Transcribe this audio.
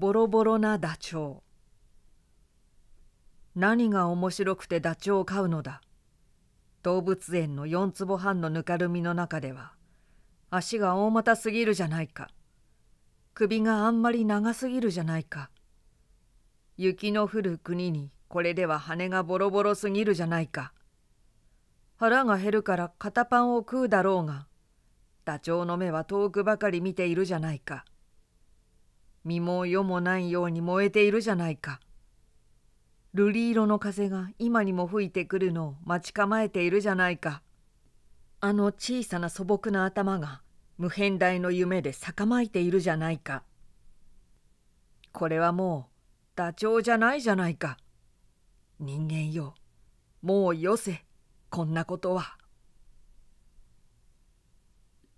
ボロボロなダチョウ何が面白くてダチョウを飼うのだ動物園の4坪半のぬかるみの中では足が大股すぎるじゃないか首があんまり長すぎるじゃないか雪の降る国にこれでは羽がボロボロすぎるじゃないか腹が減るから片パンを食うだろうがダチョウの目は遠くばかり見ているじゃないか身も世もないように燃えているじゃないか。瑠璃色の風が今にも吹いてくるのを待ち構えているじゃないか。あの小さな素朴な頭が無辺大の夢でさかまいているじゃないか。これはもうダチョウじゃないじゃないか。人間よ、もうよせ、こんなことは。